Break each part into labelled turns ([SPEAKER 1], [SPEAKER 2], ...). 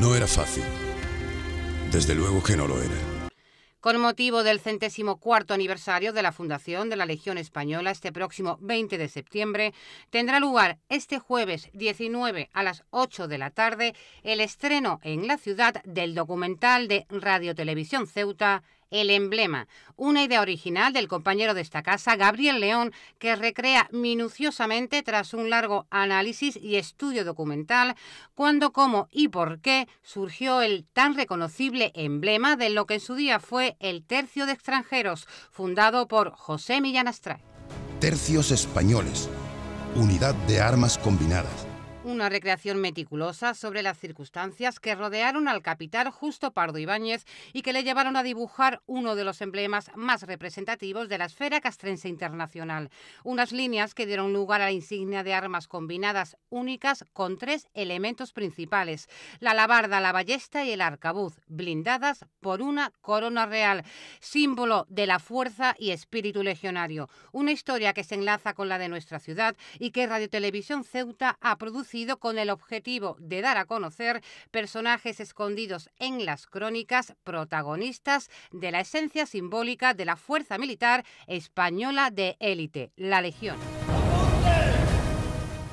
[SPEAKER 1] No era fácil. Desde luego que no lo era. Con motivo del centésimo cuarto aniversario de la fundación de la Legión Española, este próximo 20 de septiembre, tendrá lugar este jueves 19 a las 8 de la tarde el estreno en la ciudad del documental de Radio Televisión Ceuta, el emblema, una idea original del compañero de esta casa, Gabriel León, que recrea minuciosamente tras un largo análisis y estudio documental cuándo, cómo y por qué surgió el tan reconocible emblema de lo que en su día fue el Tercio de Extranjeros, fundado por José Millán Astray. Tercios españoles, unidad de armas combinadas una recreación meticulosa sobre las circunstancias que rodearon al capitán Justo Pardo Ibáñez y que le llevaron a dibujar uno de los emblemas más representativos de la esfera castrense internacional. Unas líneas que dieron lugar a la insignia de armas combinadas únicas con tres elementos principales: la alabarda, la ballesta y el arcabuz, blindadas por una corona real, símbolo de la fuerza y espíritu legionario. Una historia que se enlaza con la de nuestra ciudad y que Radio Televisión Ceuta ha producido con el objetivo de dar a conocer personajes escondidos en las crónicas protagonistas de la esencia simbólica de la fuerza militar española de élite, la Legión.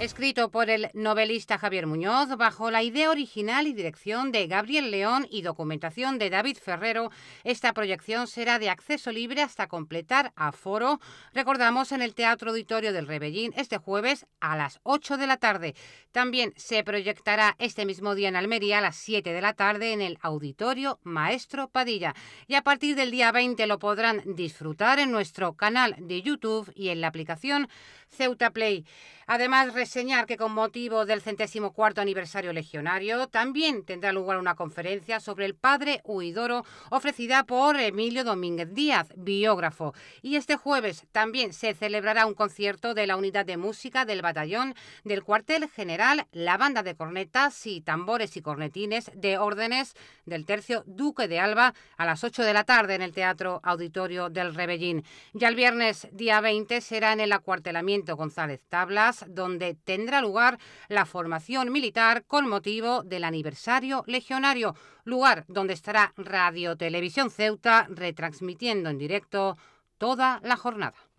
[SPEAKER 1] Escrito por el novelista Javier Muñoz, bajo la idea original y dirección de Gabriel León y documentación de David Ferrero, esta proyección será de acceso libre hasta completar a foro, recordamos, en el Teatro Auditorio del Rebellín este jueves a las 8 de la tarde. También se proyectará este mismo día en Almería a las 7 de la tarde en el Auditorio Maestro Padilla. Y a partir del día 20 lo podrán disfrutar en nuestro canal de YouTube y en la aplicación Ceuta Play. Además, reseñar que con motivo del centésimo cuarto aniversario legionario también tendrá lugar una conferencia sobre el padre Huidoro ofrecida por Emilio Domínguez Díaz, biógrafo. Y este jueves también se celebrará un concierto de la unidad de música del batallón del cuartel general, la banda de cornetas y tambores y cornetines de órdenes del tercio Duque de Alba a las 8 de la tarde en el Teatro Auditorio del Rebellín. Ya el viernes, día 20, será en el acuartelamiento González Tablas, donde tendrá lugar la formación militar con motivo del aniversario legionario, lugar donde estará Radio Televisión Ceuta retransmitiendo en directo toda la jornada.